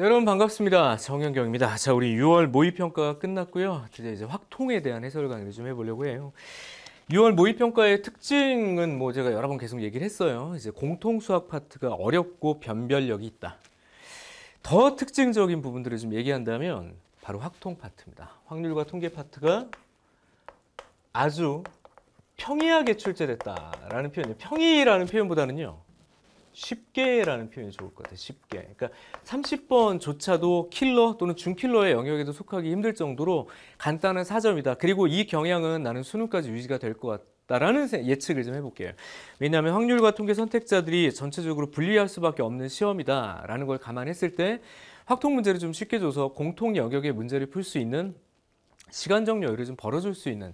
네, 여러분 반갑습니다. 정현경입니다. 자, 우리 6월 모의평가가 끝났고요. 이제 이제 확통에 대한 해설 강의를 좀 해보려고 해요. 6월 모의평가의 특징은 뭐 제가 여러 번 계속 얘기를 했어요. 이제 공통수학 파트가 어렵고 변별력이 있다. 더 특징적인 부분들을 좀 얘기한다면 바로 확통 파트입니다. 확률과 통계 파트가 아주 평이하게 출제됐다라는 표현이에요. 평이라는 표현보다는요. 쉽게라는 표현이 좋을 것 같아요. 쉽게. 그러니까 30번조차도 킬러 또는 중킬러의 영역에도 속하기 힘들 정도로 간단한 사점이다. 그리고 이 경향은 나는 수능까지 유지가 될 것 같다. 라는 예측을 좀 해볼게요. 왜냐하면 확률과 통계 선택자들이 전체적으로 분리할 수밖에 없는 시험이다라는 걸 감안했을 때 확통 문제를 좀 쉽게 줘서 공통 영역의 문제를 풀 수 있는 시간적 여유를 좀 벌어줄 수 있는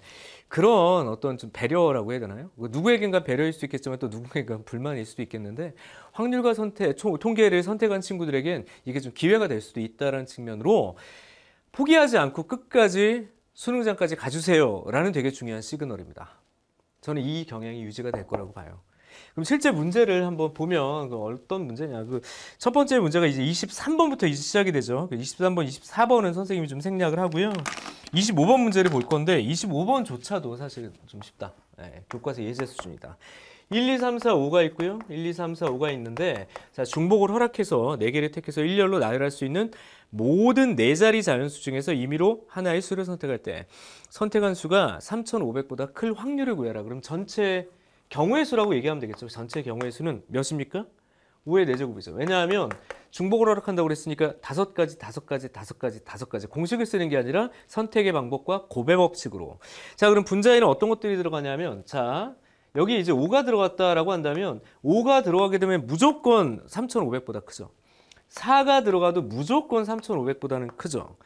그런 어떤 좀 배려라고 해야 되나요? 뭐 누구에겐가 배려일 수 있겠지만 또 누구에겐가 불만일 수도 있겠는데 확률과 선택, 통계를 선택한 친구들에겐 이게 좀 기회가 될 수도 있다는 측면으로 포기하지 않고 끝까지 수능장까지 가주세요 라는 되게 중요한 시그널입니다. 저는 이 경향이 유지가 될 거라고 봐요. 그럼 실제 문제를 한번 보면 그 어떤 문제냐. 그 첫 번째 문제가 이제 23번부터 이제 시작이 되죠. 23번, 그 24번은 선생님이 좀 생략을 하고요. 25번 문제를 볼 건데 25번조차도 사실 좀 쉽다. 네, 교과서 예제 수준이다. 1, 2, 3, 4, 5가 있고요. 1, 2, 3, 4, 5가 있는데 자 중복을 허락해서 4개를 택해서 일렬로 나열할 수 있는 모든 네 자리 자연수 중에서 임의로 하나의 수를 선택할 때 선택한 수가 3,500보다 클 확률을 구해라. 그럼 전체 경우의 수라고 얘기하면 되겠죠. 전체 경우의 수는 몇입니까? 5의 4제곱이죠. 왜냐하면 중복을 허락한다고 그랬으니까 다섯 가지, 다섯 가지, 다섯 가지, 다섯 가지 공식을 쓰는 게 아니라 선택의 방법과 고배 법칙으로. 자, 그럼 분자에는 어떤 것들이 들어가냐면 자, 여기 이제 5가 들어갔다라고 한다면 5가 들어가게 되면 무조건 3,500보다 크죠. 4가 들어가도 무조건 3,500보다는 크죠.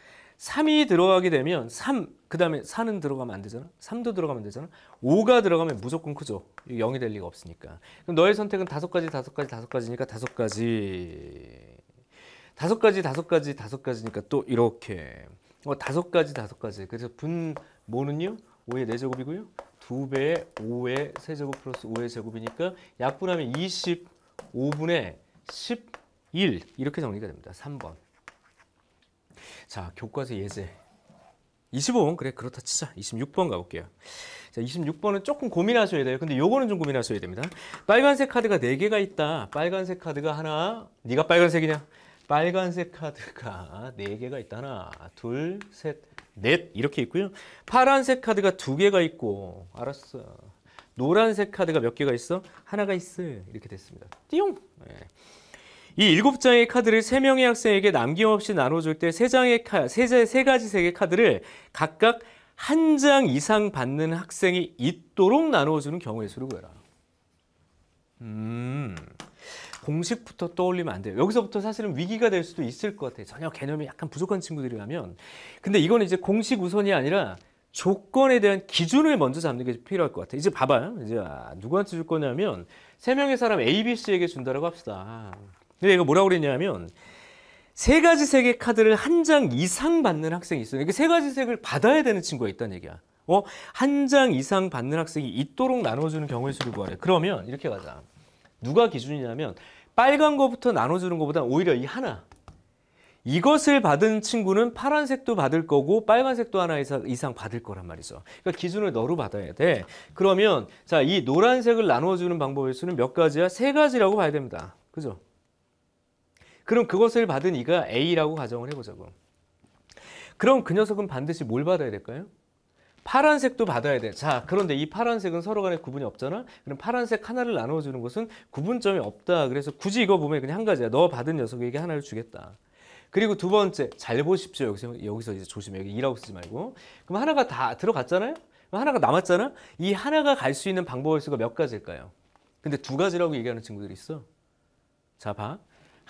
3이 들어가게 되면 3, 그 다음에 4는 들어가면 안 되잖아. 3도 들어가면 되잖아. 5가 들어가면 무조건 크죠. 0이 될 리가 없으니까. 그럼 너의 선택은 5가지, 5가지, 5가지니까 5가지. 5가지, 5가지, 5가지니까 또 이렇게. 어, 5가지, 5가지. 그래서 분모는요. 5의 4제곱이고요. 2배의 5의 3제곱 플러스 5의 제곱이니까 약분하면 25분의 11 이렇게 정리가 됩니다. 3번. 자, 교과서 예제. 25번 그래 그렇다 치자 26번 가볼게요 자 26번은 조금 고민하셔야 돼요 근데 요거는 좀 고민하셔야 됩니다 빨간색 카드가 4개가 있다 빨간색 카드가 하나 네가 빨간색이냐 빨간색 카드가 4개가 있다 하나 둘셋넷 이렇게 있고요 파란색 카드가 2개가 있고 알았어 노란색 카드가 몇 개가 있어? 하나가 있어 이렇게 됐습니다 띠용 네. 이 일곱 장의 카드를 세명의 학생에게 남김없이 나눠줄 때 세장의 카, 3, 세가지 색의 카드를 각각 한 장 이상 받는 학생이 있도록 나눠주는 경우의 수를 구해라. 음, 공식부터 떠올리면 안 돼요. 여기서부터 사실은 위기가 될 수도 있을 것 같아요. 전혀 개념이 약간 부족한 친구들이라면. 근데 이거는 이제 공식 우선이 아니라 조건에 대한 기준을 먼저 잡는 게 필요할 것 같아요. 이제 봐봐요. 이제 아, 누구한테 줄 거냐면 세 명의 사람 A, B, C에게 준다라고 합시다. 근데 이거 뭐라고 그랬냐면 세 가지 색의 카드를 한 장 이상 받는 학생이 있어요. 이게 그러니까 세 가지 색을 받아야 되는 친구가 있다는 얘기야. 어? 한 장 이상 받는 학생이 있도록 나눠주는 경우의 수를 구하래. 그러면 이렇게 가자. 누가 기준이냐면 빨간 거부터 나눠주는 것보다 오히려 이 하나 이것을 받은 친구는 파란색도 받을 거고 빨간색도 하나 이상 받을 거란 말이죠. 그러니까 기준을 너로 받아야 돼. 그러면 자이 노란색을 나눠주는 방법의 수는 몇 가지야? 세 가지라고 봐야 됩니다. 그죠? 그럼 그것을 받은 이가 A라고 가정을 해보자고. 그럼 그 녀석은 반드시 뭘 받아야 될까요? 파란색도 받아야 돼. 자, 그런데 이 파란색은 서로 간에 구분이 없잖아? 그럼 파란색 하나를 나눠주는 것은 구분점이 없다. 그래서 굳이 이거 보면 그냥 한 가지야. 너 받은 녀석에게 하나를 주겠다. 그리고 두 번째, 잘 보십시오. 여기서, 여기서 이제 조심해. 여기 2라고 쓰지 말고. 그럼 하나가 다 들어갔잖아요? 그럼 하나가 남았잖아? 이 하나가 갈 수 있는 방법의 수가 몇 가지일까요? 근데 두 가지라고 얘기하는 친구들이 있어. 자, 봐.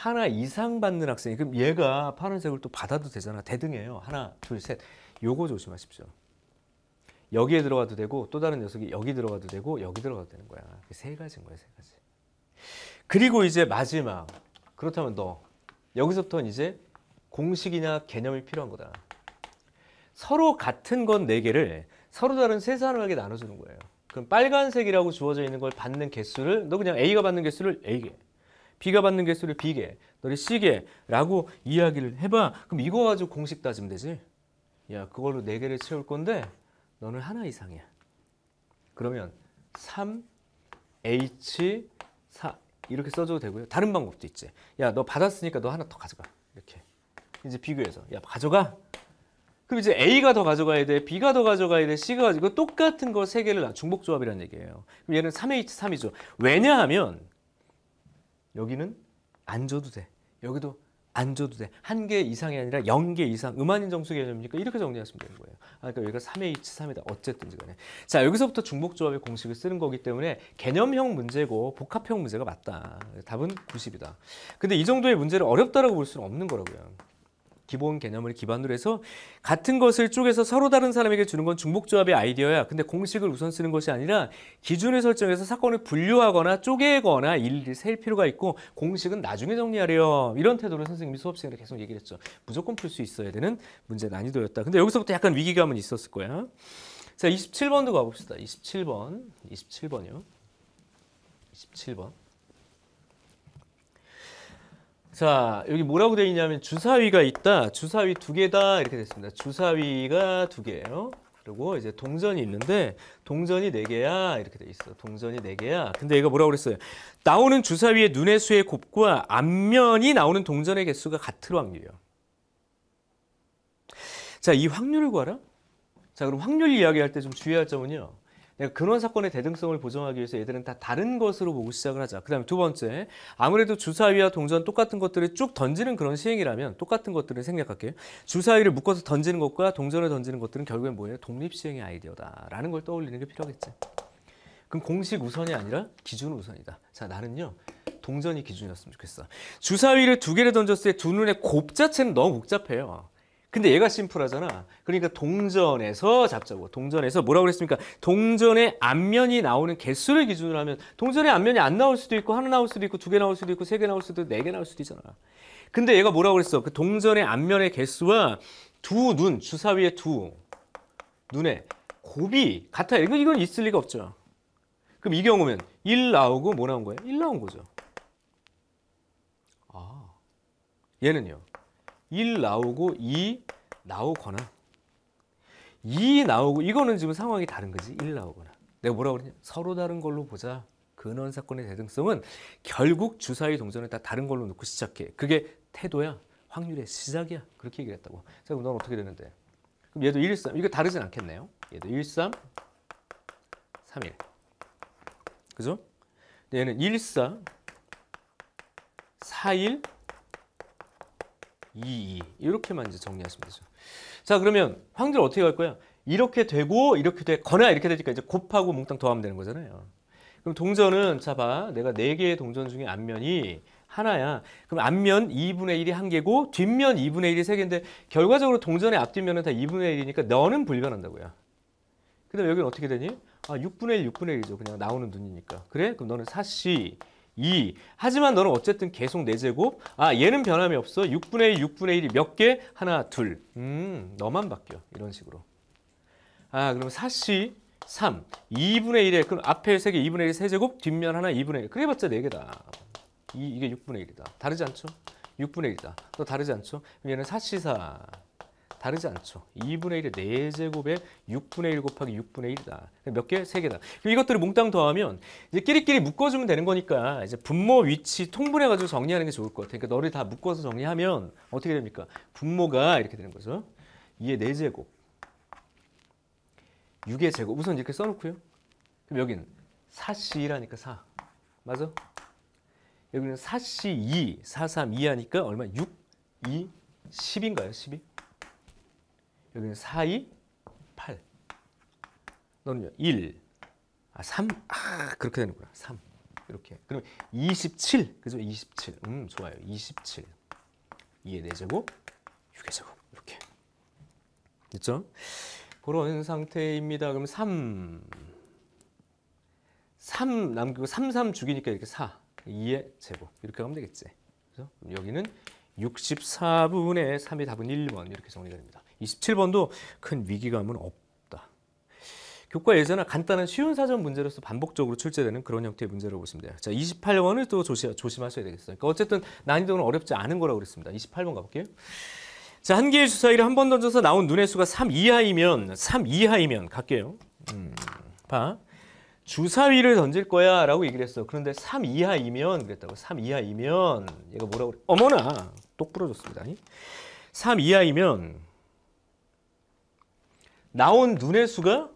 하나 이상 받는 학생이 그럼 얘가 파란색을 또 받아도 되잖아. 대등해요. 하나, 둘, 셋. 요거 조심하십시오. 여기에 들어가도 되고 또 다른 녀석이 여기 들어가도 되고 여기 들어가도 되는 거야. 세 가지인 거야. 세 가지. 그리고 이제 마지막. 그렇다면 너. 여기서부터는 이제 공식이나 개념이 필요한 거다. 서로 같은 건 네개를 서로 다른 세 사람에게 나눠주는 거예요. 그럼 빨간색이라고 주어져 있는 걸 받는 개수를 너 그냥 A가 받는 개수를 A개 B가 받는 개수를 B개, 너를 C개라고 이야기를 해봐. 그럼 이거 가지고 공식 따지면 되지. 야, 그걸로 4개를 채울 건데 너는 하나 이상이야. 그러면 3H4 이렇게 써줘도 되고요. 다른 방법도 있지. 야, 너 받았으니까 너 하나 더 가져가. 이렇게. 이제 비교해서. 야, 가져가. 그럼 이제 A가 더 가져가야 돼, B가 더 가져가야 돼, C가 가지고 똑같은 거 세 개를 중복 조합이라는 얘기예요. 그럼 얘는 3H3이죠. 왜냐하면 여기는 안줘도 돼. 여기도 안줘도 돼. 한 개 이상이 아니라 0개 이상 음한인 정수 개념이니까 이렇게 정리하시면 되는 거예요. 아, 그러니까 여기가 3H, 3이다. 어쨌든지 간에. 자, 여기서부터 중복조합의 공식을 쓰는 거기 때문에 개념형 문제고 복합형 문제가 맞다. 답은 90이다. 근데 이 정도의 문제를 어렵다라고 볼 수는 없는 거라고요. 기본 개념을 기반으로 해서 같은 것을 쪼개서 서로 다른 사람에게 주는 건 중복조합의 아이디어야. 근데 공식을 우선 쓰는 것이 아니라 기준을 설정해서 사건을 분류하거나 쪼개거나 일일이 셀 필요가 있고 공식은 나중에 정리하래요. 이런 태도로 선생님이 수업시간에 계속 얘기를 했죠. 무조건 풀 수 있어야 되는 문제 난이도였다. 근데 여기서부터 약간 위기감은 있었을 거야. 자, 27번도 가봅시다. 27번. 27번이요. 27번. 자 여기 뭐라고 되어 있냐면 주사위가 있다 주사위 두 개다 이렇게 됐습니다 주사위가 두 개예요 그리고 이제 동전이 있는데 동전이 네 개야 이렇게 돼 있어 동전이 네 개야 근데 얘가 뭐라고 그랬어요 나오는 주사위의 눈의 수의 곱과 앞면이 나오는 동전의 개수가 같을 확률이에요 자이 확률을 구하라 자 그럼 확률 이야기할 때 좀 주의할 점은요 내가 근원 사건의 대등성을 보정하기 위해서 얘들은 다 다른 것으로 보고 시작을 하자. 그 다음에 두 번째, 아무래도 주사위와 동전 똑같은 것들을 쭉 던지는 그런 시행이라면 똑같은 것들을 생략할게요. 주사위를 묶어서 던지는 것과 동전을 던지는 것들은 결국엔 뭐예요? 독립시행의 아이디어다라는 걸 떠올리는 게필요하겠죠 그럼 공식 우선이 아니라 기준 우선이다. 자, 나는요. 동전이 기준이었으면 좋겠어. 주사위를 두 개를 던졌을 때 두 눈의 곱 자체는 너무 복잡해요. 근데 얘가 심플하잖아. 그러니까 동전에서 잡자고. 동전에서 뭐라고 그랬습니까? 동전의 앞면이 나오는 개수를 기준으로 하면 동전의 앞면이 안 나올 수도 있고 하나 나올 수도 있고 두 개 나올 수도 있고 세 개 나올 수도 있고 네 개 나올 수도 있잖아. 근데 얘가 뭐라고 그랬어? 그 동전의 앞면의 개수와 두 눈, 주사위의 두눈의 곱이 같아. 이건, 이건 있을 리가 없죠. 그럼 이 경우면 1 나오고 뭐 나온 거예요? 1 나온 거죠. 아, 얘는요. 1 나오고 2 나오거나 2 나오고 이거는 지금 상황이 다른 거지 1 나오거나 내가 뭐라고 그랬냐 서로 다른 걸로 보자 근원 사건의 대등성은 결국 주사위 동전을 다 다른 걸로 놓고 시작해 그게 태도야 확률의 시작이야 그렇게 얘기를 했다고 자 그럼 넌 어떻게 되는데 그럼 얘도 1, 3 이거 다르진 않겠네요 얘도 1, 3 3, 1 그죠? 얘는 1, 4 4, 1 2, 2 이렇게만 이제 정리하시면 되죠. 자 그러면 확률 어떻게 갈 거야? 이렇게 되고 이렇게 되거나 이렇게 되니까 이제 곱하고 몽땅 더하면 되는 거잖아요. 그럼 동전은 잡아 내가 4개의 동전 중에 앞면이 하나야. 그럼 앞면 2분의 1이 한개고 뒷면 2분의 1이 세개인데 결과적으로 동전의 앞뒷면은 다 2분의 1이니까 너는 불변한다고요. 근데 여기는 어떻게 되니? 아 6분의 1, 6분의 1이죠. 그냥 나오는 눈이니까. 그래? 그럼 너는 4C 2. 하지만 너는 어쨌든 계속 내제곱. 아, 얘는 변함이 없어. 6분의 1, 6분의 1이 몇 개? 하나, 둘. 음, 너만 바뀌어. 이런 식으로. 아, 그럼 사시 3. 2분의 1에, 그럼 앞에 세개 2분의 1 세제곱, 뒷면 하나 2분의 1. 그래봤자 4개다. 이, 이게 6분의 1이다. 다르지 않죠? 6분의 1이다. 또 다르지 않죠? 그럼 얘는 사시 4. 다르지 않죠. 2분의 1의 4제곱에 6분의 1 곱하기 6분의 1이다. 그러니까 몇 개? 3개다. 이것들을 몽땅 더하면 이제 끼리끼리 묶어주면 되는 거니까 이제 분모 위치 통분해가지고 정리하는 게 좋을 것 같아요. 그러니까 너를 다 묶어서 정리하면 어떻게 됩니까? 분모가 이렇게 되는 거죠. 2의 4제곱, 6의 제곱. 우선 이렇게 써놓고요. 그럼 여기는 4 c 라니까 4. 맞아? 여기는 4C2, 432 하니까 얼마? 6, 2, 10인가요? 12? 여기는 4, 2, 8. 너는요? 1. 아, 3. 아, 그렇게 되는구나. 3. 이렇게. 그럼 27. 그죠? 27. 음, 좋아요. 27. 2의 4제곱, 6의 제곱. 이렇게. 됐죠? 그런 상태입니다. 그럼 3. 3 남기고 3, 3 죽이니까 이렇게 4. 2의 제곱. 이렇게 하면 되겠지. 그죠? 여기는 64분의 3이 답은 1번 이렇게 정리가 됩니다. 27번도 큰 위기감은 없다. 교과 예제나 간단한 쉬운 사전 문제로서 반복적으로 출제되는 그런 형태의 문제라고 보시면 돼요. 자, 28번을 또 조심, 조심하셔야 되겠어요. 그러니까 어쨌든 난이도는 어렵지 않은 거라고 그랬습니다. 28번 가볼게요. 자, 한 개의 주사위를 한 번 던져서 나온 눈의 수가 3 이하이면, 3 이하이면 갈게요. 음, 봐. 주사위를 던질 거야 라고 얘기를 했어. 그런데 3 이하이면 그랬다고. 3 이하이면 얘가 뭐라고 그래. 어머나! 똑 부러졌습니다. 3 이하이면 나온 눈의 수가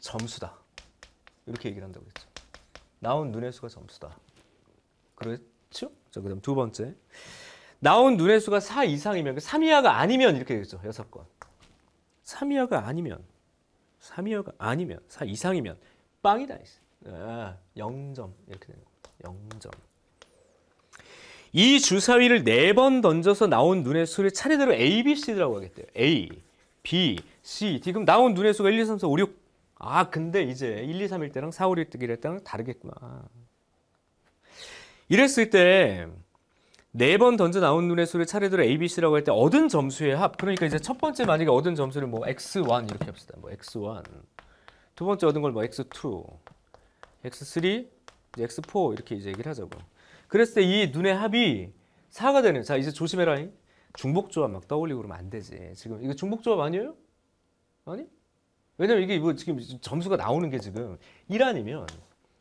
점수다. 이렇게 얘기를 한다고 했죠. 나온 눈의 수가 점수다. 그렇죠? 자, 그 다음 두 번째. 나온 눈의 수가 4 이상이면, 3 그 이하가 아니면 이렇게 되겠죠. 여섯 건. 3 이하가 아니면, 3 이하가 아니면, 4 이상이면 빵이다. 아, 0점 이렇게 되는 겁 0점. 이 주사위를 네 번 던져서 나온 눈의 수를 차례대로 A, B, C라고 하겠대요. A, B, C, D. 그 나온 눈의 수가 1, 2, 3, 4, 5, 6. 아, 근데 이제 1, 2, 3 1 때랑 4, 5, 6뜨 때랑 다르겠구나. 이랬을 때네 번 던져 나온 눈의 수를 차례대로 A, B, C라고 할 때 얻은 점수의 합. 그러니까 이제 첫 번째 만약에 얻은 점수를 뭐 X1 이렇게 합시다. 뭐 X1. 두 번째 얻은 걸 뭐 X2, X3, X4 이렇게 이제 얘기를 하자고. 그랬을 때 이 눈의 합이 4가 되는 자 이제 조심해라 중복조합 막 떠올리고 그러면 안 되지 지금 이거 중복조합 아니에요? 아니? 왜냐면 이게 뭐 지금 점수가 나오는 게 지금 1 아니면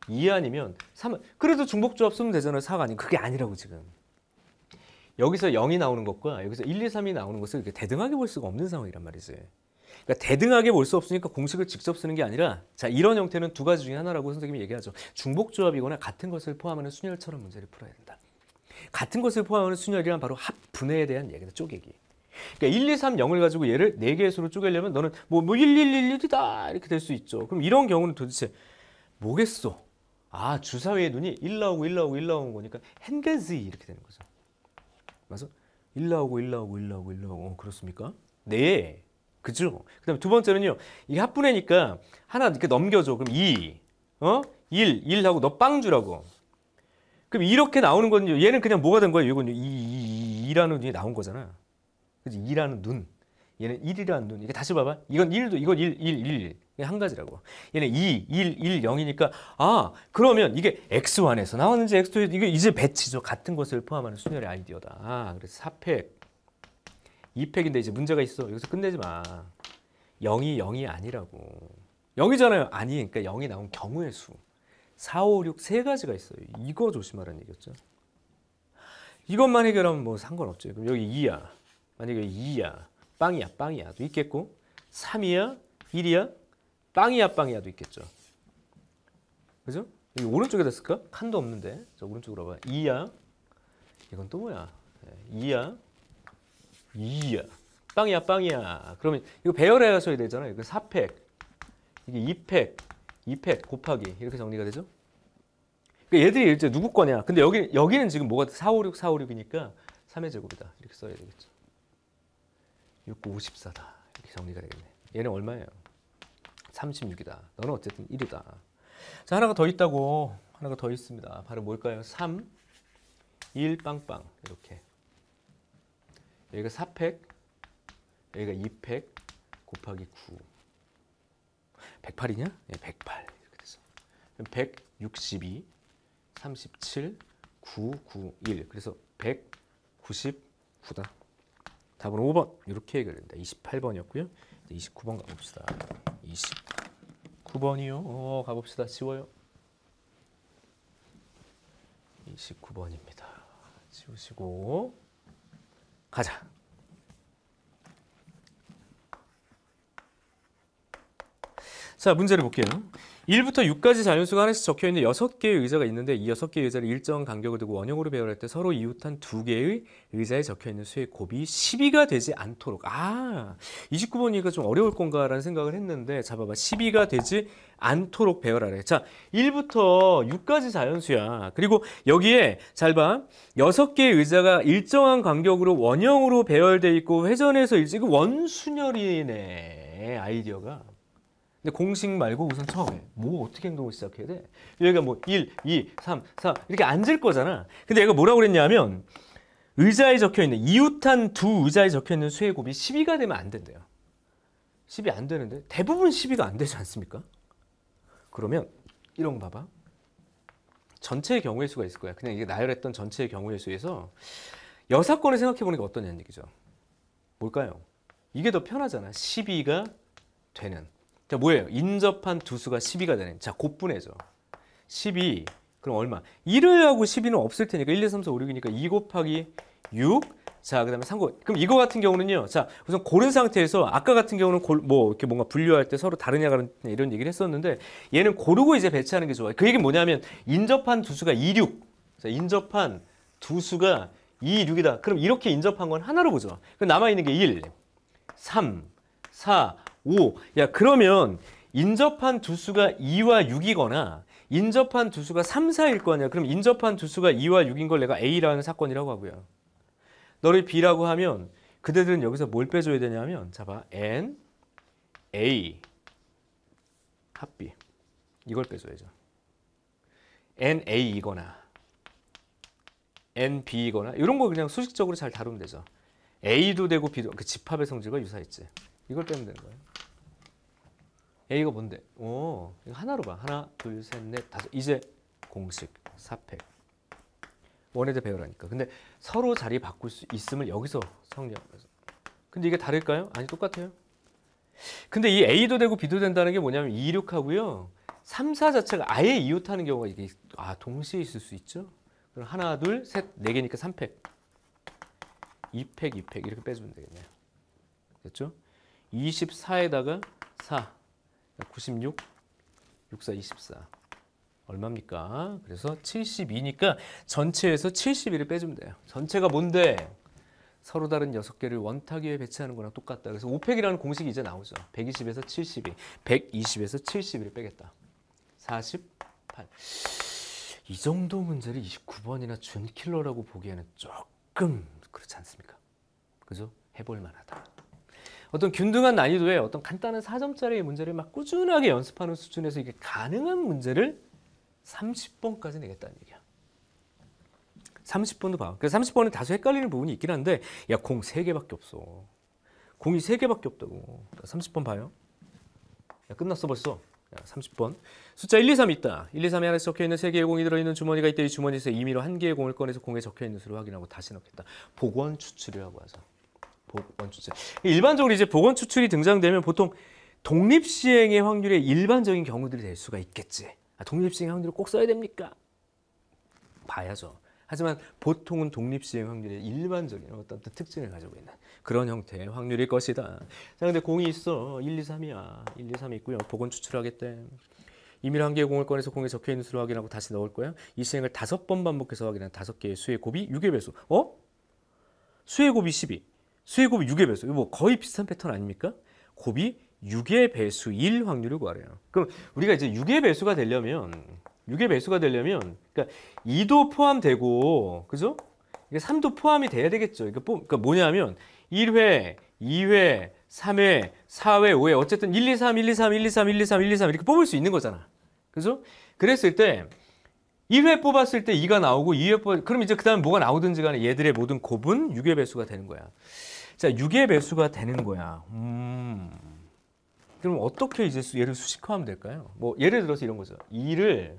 2 아니면 3 아, 그래도 중복조합 쓰면 되잖아요 4가 아니 그게 아니라고 지금 여기서 0이 나오는 것과 여기서 1, 2, 3이 나오는 것을 이렇게 대등하게 볼 수가 없는 상황이란 말이지 그러니까 대등하게 볼 수 없으니까 공식을 직접 쓰는 게 아니라 자 이런 형태는 두 가지 중에 하나라고 선생님이 얘기하죠. 중복조합이거나 같은 것을 포함하는 순열처럼 문제를 풀어야 된다. 같은 것을 포함하는 순열이란 바로 합분해에 대한 얘기다. 쪼개기. 그러니까 1, 2, 3, 0을 가지고 얘를 4개의 수로 쪼개려면 너는 뭐, 뭐 1, 1, 1, 1이다 이렇게 될 수 있죠. 그럼 이런 경우는 도대체 뭐겠어아 주사위의 눈이 1 나오고 1 나오고 1 나오는 거니까 핸겐즈 이렇게 되는 거죠. 맞아? 1 나오고 1 나오고 1 나오고 1 나오고 어, 그렇습니까? 네. 그죠? 그다음두 번째는요. 이 합분해니까 하나 이렇게 넘겨줘. 그럼 2, 어? 1, 1하고 너 빵 주라고. 그럼 이렇게 나오는 건요. 얘는 그냥 뭐가 된거예 이건 2, 2, 2, 2라는 눈이 나온 거잖아. 그지? 2라는 눈. 얘는 1이라는 눈. 이게 다시 봐봐. 이건 1도, 이건 1, 1, 1. 이게 한 가지라고. 얘는 2, 1, 1, 0이니까 아, 그러면 이게 x1에서 나왔는지 x2에서 이게 이제 배치죠. 같은 것을 포함하는 순열의 아이디어다. 아, 그래서 4팩. 2팩인데 이제 문제가 있어. 여기서 끝내지 마. 0이 0이 아니라고. 0이잖아요. 아니, 그러니까 0이 나온 경우의 수. 4, 5, 6 세 가지가 있어요. 이거 조심하라는 얘기였죠. 이것만 해결하면 뭐 상관없죠. 그럼 여기 2야. 만약에 2야. 빵이야. 빵이야도 있겠고 3이야. 1이야. 빵이야. 빵이야도 있겠죠. 그죠? 여기 오른쪽에다 쓸까? 칸도 없는데. 저 오른쪽으로 봐 2야. 이건 또 뭐야? 2야. 이야. 빵이야, 빵이야. 그러면 이거 배열해야 되잖아요. 이거 4팩, 이게 2팩, 2팩 곱하기 이렇게 정리가 되죠. 그러니까 얘들이 이제 누구 거냐. 근데 여기, 여기는 지금 뭐가 4, 5, 6, 4, 5, 6이니까 3의 제곱이다. 이렇게 써야 되겠죠. 6, 9, 54다. 이렇게 정리가 되겠네. 얘는 얼마예요? 36이다. 너는 어쨌든 1이다. 자, 하나가 더 있다고. 하나가 더 있습니다. 바로 뭘까요? 3, 1, 빵빵. 이렇게. 여기가 4팩, 여기가 2팩 곱하기 9. 108이냐? 네, 108. 이렇게 돼서. 그럼 162, 37, 9, 9, 1. 그래서 199다. 답은 5번. 이렇게 해결된다. 28번이었고요. 이제 29번 가봅시다. 29번이요. 어, 가봅시다. 지워요. 29번입니다. 지우시고 가자. 자, 문제를 볼게요. 1부터 6까지 잔류수가 하나씩 적혀 있는 6개의 의자가 있는데 이 6개의 의자를 일정 간격을 두고 원형으로 배열할 때 서로 이웃한 2개의 의자에 적혀 있는 수의 곱이 12가 되지 않도록 아 29번이니까 좀 어려울 건가라는 생각을 했는데 잡아봐 12가 되지 않도록 배열하래 자 1부터 6까지 자연수야 그리고 여기에 잘봐 6개의 의자가 일정한 간격으로 원형으로 배열돼 있고 회전해서 일찍 원순열이네 아이디어가 근데 공식 말고 우선 처음에 뭐 어떻게 행동을 시작해야 돼? 얘가 뭐 1, 2, 3, 4 이렇게 앉을 거잖아. 근데 얘가 뭐라고 그랬냐면 의자에 적혀있는 이웃한 두 의자에 적혀있는 수의 곱이 12가 되면 안 된대요. 10이 안 되는데 대부분 12가 안 되지 않습니까? 그러면 이런 거 봐봐. 전체의 경우의 수가 있을 거야. 그냥 이게 나열했던 전체의 경우의 수에서 여사건을 생각해보는 게 어떠냐는 얘기죠. 뭘까요? 이게 더 편하잖아. 12가 되는. 자, 뭐예요? 인접한 두 수가 12가 되는. 자, 곱분해죠. 12. 그럼 얼마? 1을하고 12는 없을 테니까 1, 2, 3, 4, 5, 6이니까 2 곱하기 6. 자, 그다음에 3 곱. 그럼 이거 같은 경우는요. 자, 우선 고른 상태에서 아까 같은 경우는 골, 뭐 이렇게 뭔가 분류할 때 서로 다르냐 이런 얘기를 했었는데 얘는 고르고 이제 배치하는 게 좋아요. 그 얘기는 뭐냐면 인접한 두 수가 2, 6. 자, 인접한 두 수가 2, 6이다. 그럼 이렇게 인접한 건 하나로 보죠. 그럼 남아 있는 게 1, 3, 4, 5. 야 그러면 인접한 두수가 2와 6이거나 인접한 두수가 3, 4일 거 아니야. 그럼 인접한 두수가 2와 6인 걸 내가 A라는 사건이라고 하고요. 너를 B라고 하면 그대들은 여기서 뭘 빼줘야 되냐면 잡아 N, A, 합비 이걸 빼줘야죠. NA이거나 NB이거나 이런 거 그냥 수식적으로 잘 다루면 되죠. A도 되고 B도 그 집합의 성질과 유사했지. 이걸 빼면 되는 거예요. A가 뭔데? 오, 어, 이거 하나로 봐. 하나, 둘, 셋, 넷, 다섯. 이제 공식, 사팩. 원에 대해 배열하니까. 근데 서로 자리 바꿀 수 있음을 여기서 성립 근데 이게 다를까요? 아니, 똑같아요. 근데 이 A도 되고 B도 된다는 게 뭐냐면 2, 6하고요. 3, 4 자체가 아예 이웃하는 경우가 이게 아 동시에 있을 수 있죠. 그럼 하나, 둘, 셋, 네 개니까 3팩. 2팩, 2팩 이렇게 빼주면 되겠네요. 됐죠? 24에다가 4. 96, 64, 24. 얼마입니까? 그래서 72니까 전체에서 71을 빼주면 돼요. 전체가 뭔데? 서로 다른 6개를 원탁 위에 배치하는 거랑 똑같다. 그래서 오펙이라는 공식이 이제 나오죠. 120에서 72, 120에서 71을 빼겠다. 48. 이 정도 문제를 29번이나 준킬러라고 보기에는 조금 그렇지 않습니까? 그죠? 해볼 만하다. 어떤 균등한 난이도의 어떤 간단한 4점짜리의 문제를 막 꾸준하게 연습하는 수준에서 이게 가능한 문제를 30번까지 내겠다는 얘기야. 30번도 봐. 그래서 30번은 다소 헷갈리는 부분이 있긴 한데 야공 3개밖에 없어. 공이 3개밖에 없다고. 30번 봐요. 야 끝났어 벌써. 30번. 숫자 1, 2, 3 있다. 1, 2, 3에 하나 적혀있는 3개의 공이 들어있는 주머니가 있다. 이 주머니에서 임의로 1개의 공을 꺼내서 공에 적혀있는 수를 확인하고 다시 넣겠다. 복원 추출이라고 하죠. 복원 추출. 일반적으로 이제 복원 추출이 등장되면 보통 독립 시행의 확률의 일반적인 경우들이 될 수가 있겠지. 아, 독립 시행 확률을 꼭 써야 됩니까? 봐야죠. 하지만 보통은 독립 시행 확률의 일반적인 어떤 특징을 가지고 있는 그런 형태의 확률일 것이다. 자, 근데 공이 있어. 1, 2, 3이야. 1, 2, 3 있고요. 복원 추출하겠대. 임의한 개의 공을 꺼내서 공에 적혀 있는 수를 확인하고 다시 넣을 거야. 이 시행을 다섯 번 반복해서 확인한 다섯 개의 수의 곱이 6의 배수. 어? 수의 곱이 12. 수의 곱이 6의 배수. 뭐 거의 비슷한 패턴 아닙니까? 곱이 6의 배수일 확률을 구하래요. 그럼 우리가 이제 6의 배수가 되려면 6의 배수가 되려면 그러니까 2도 포함되고 그죠? 이게 3도 포함이 돼야 되겠죠. 뭐, 그러니까 뭐냐면 1회, 2회, 3회, 4회, 5회 어쨌든 1, 2, 3, 1, 2, 3, 1, 2, 3, 1, 2, 3, 1, 2, 3 이렇게 뽑을 수 있는 거잖아. 그죠? 그랬을 때 1회 뽑았을 때 2가 나오고 2회 뽑 그럼 이제 그다음에 뭐가 나오든지 간에 얘들의 모든 곱은 6의 배수가 되는 거야. 자, 6의 배수가 되는 거야. 음. 그럼 어떻게 이제 얘를 수식화하면 될까요? 뭐 예를 들어서 이런 거죠. 2를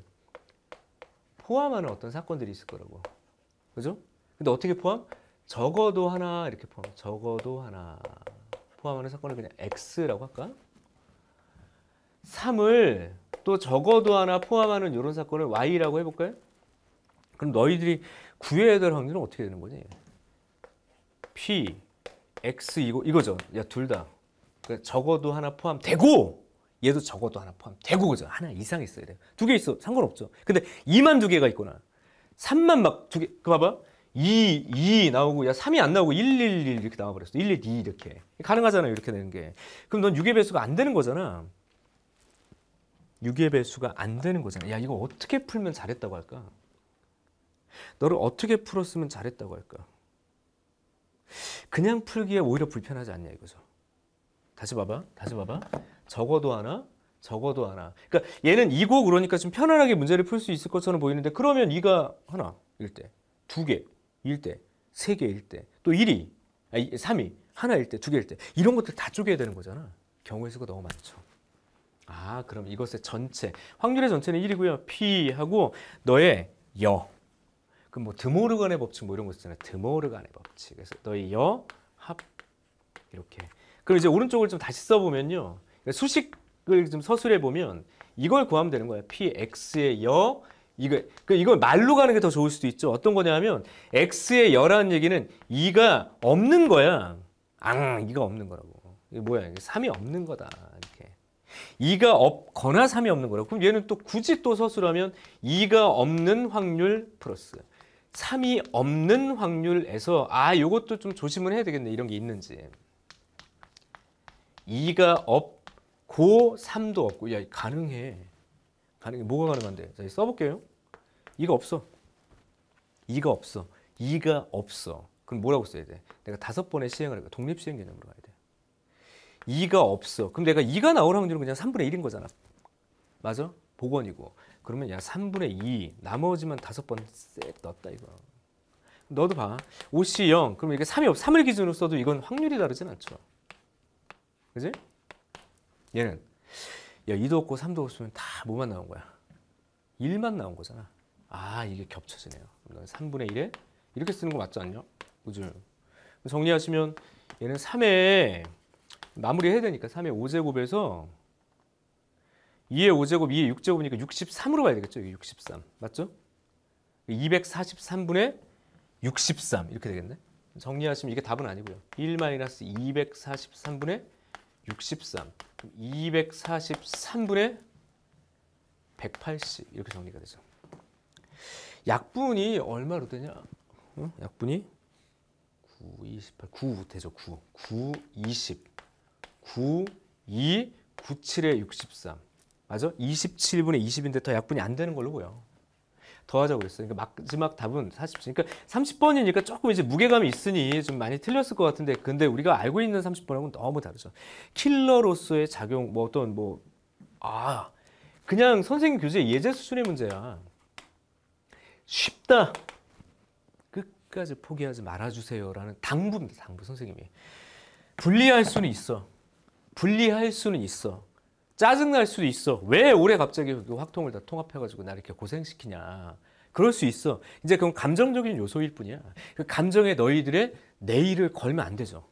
포함하는 어떤 사건들이 있을 거라고. 그죠? 근데 어떻게 포함? 적어도 하나 이렇게 포함. 적어도 하나 포함하는 사건을 그냥 X라고 할까? 3을 또 적어도 하나 포함하는 이런 사건을 Y라고 해볼까요? 그럼 너희들이 구해야 될 확률은 어떻게 되는 거냐? P, X 이거, 이거죠. 야, 둘 다. 그러니까 적어도 하나 포함되고 얘도 적어도 하나 포함되고 그죠. 하나 이상 있어야 돼요. 두 개 있어. 상관없죠. 근데 2만 두 개가 있거나 3만 막 두 개. 그 봐봐. 2, 2 나오고 야 3이 안 나오고 1, 1, 1 이렇게 나와버렸어. 1, 1, 2 이렇게. 가능하잖아요. 이렇게 되는 게. 그럼 넌 6의 배수가 안 되는 거잖아. 6의 배수가 안 되는 거잖아. 야, 이거 어떻게 풀면 잘했다고 할까? 너를 어떻게 풀었으면 잘했다고 할까? 그냥 풀기에 오히려 불편하지 않냐 이거죠. 다시 봐봐. 다시 봐봐. 적어도 하나, 적어도 하나. 그러니까 얘는 2고 그러니까 좀 편안하게 문제를 풀 수 있을 것처럼 보이는데 그러면 2가 하나 1대, 2개 1대, 3개 1대, 또 1이, 3이, 하나 1대, 2개 1대. 이런 것들 다 쪼개야 되는 거잖아. 경우의 수가 너무 많죠. 아 그럼 이것의 전체 확률의 전체는 1이고요. P하고 너의 여. 그럼 뭐 드모르간의 법칙 뭐 이런 거 있잖아요. 드모르간의 법칙. 그래서 너의 여, 합 이렇게. 그럼 이제 오른쪽을 좀 다시 써보면요. 그러니까 수식을 좀 서술해 보면 이걸 구하면 되는 거예요. Px의 여 이거 그 그러니까 이건 말로 가는 게 더 좋을 수도 있죠. 어떤 거냐면 x의 열한 얘기는 2가 없는 거야. 앙, 2가 없는 거라고. 이게 뭐야? 이게 3이 없는 거다. 2가 없거나 3이 없는 거라고. 그럼 얘는 또 굳이 또 서술하면 2가 없는 확률 플러스 3이 없는 확률에서 아 요것도 좀 조심을 해야 되겠네 이런 게 있는지 2가 없고 3도 없고 야 가능해 가능해 뭐가 가능한데 자, 써볼게요 2가 없어 2가 없어 2가 없어 그럼 뭐라고 써야 돼 내가 다섯 번의 시행을 해 독립시행 개념으로 가야 돼 2가 없어. 그럼 내가 2가 나오는 확률은 그냥 3분의 1인 거잖아. 맞아? 복원이고. 그러면 야 3분의 2 나머지만 다번쎄 넣었다 이거. 너도 봐. 5C 0. 그럼 이게 3이 없. 3을 기준으로 써도 이건 확률이 다르진 않죠. 그지? 얘는 야 2도 없고 3도 없으면 다 뭐만 나온 거야? 1만 나온 거잖아. 아 이게 겹쳐지네요. 3분의 1에 이렇게 쓰는 거 맞지 않냐? 그죠? 정리하시면 얘는 3에 마무리해야 되니까 3의 5제곱에서 2의 5제곱, 2의 6제곱이니까 63으로 봐야 되겠죠. 이게 63. 맞죠? 243분의 63 이렇게 되겠네. 정리하시면 이게 답은 아니고요. 1-243분의 63. 243분의 180 이렇게 정리가 되죠. 약분이 얼마로 되냐? 응? 약분이 9, 28, 9 되죠. 9, 9, 20. 9, 2, 9, 7에 63. 맞아? 27분의 20인데 더 약분이 안 되는 걸로 보여. 더하자고 그랬어 그러니까 마지막 답은 40. 그러니까 30번이니까 조금 이제 무게감이 있으니 좀 많이 틀렸을 것 같은데 근데 우리가 알고 있는 30번하고는 너무 다르죠. 킬러로서의 작용 뭐 어떤 뭐 아, 그냥 선생님 교재 예제 수준의 문제야. 쉽다. 끝까지 포기하지 말아주세요라는 당부입니다. 당부 선생님이. 분리할 수는 있어. 분리할 수는 있어. 짜증날 수도 있어. 왜 올해 갑자기 그 확통을 다 통합해가지고 나 이렇게 고생시키냐. 그럴 수 있어. 이제 그건 감정적인 요소일 뿐이야. 그 감정에 너희들의 내일을 걸면 안 되죠.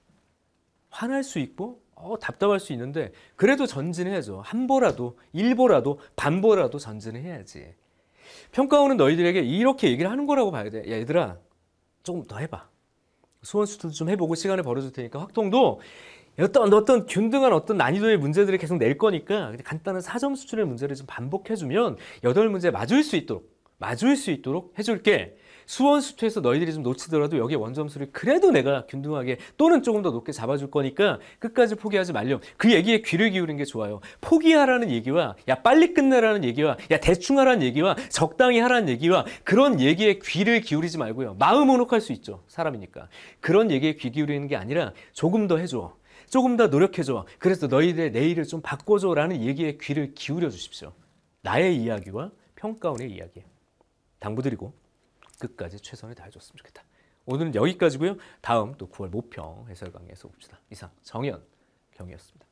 화날 수 있고 어, 답답할 수 있는데 그래도 전진해야죠. 한 보라도, 일보라도, 반보라도 전진을 해야지. 평가원은 너희들에게 이렇게 얘기를 하는 거라고 봐야 돼. 야, 얘들아, 조금 더 해봐. 수원수도 좀 해보고 시간을 벌어줄 테니까 확통도 어떤 어떤 균등한 어떤 난이도의 문제들을 계속 낼 거니까 간단한 사점 수준의 문제를 좀 반복해주면 여덟 문제 맞을 수 있도록 맞을 수 있도록 해줄게. 수원 수투에서 너희들이 좀 놓치더라도 여기 원점수를 그래도 내가 균등하게 또는 조금 더 높게 잡아줄 거니까 끝까지 포기하지 말렴. 그 얘기에 귀를 기울인 게 좋아요. 포기하라는 얘기와 야 빨리 끝내라는 얘기와 야 대충 하라는 얘기와 적당히 하라는 얘기와 그런 얘기에 귀를 기울이지 말고요. 마음 오혹할 수 있죠. 사람이니까. 그런 얘기에 귀 기울이는 게 아니라 조금 더 해줘. 조금 더 노력해줘. 그래서 너희들의 내일을 좀 바꿔줘라는 얘기에 귀를 기울여 주십시오. 나의 이야기와 평가원의 이야기 당부드리고 끝까지 최선을 다해줬으면 좋겠다. 오늘은 여기까지고요. 다음 또 9월 모평 해설 강의에서 봅시다. 이상 정현 경이었습니다.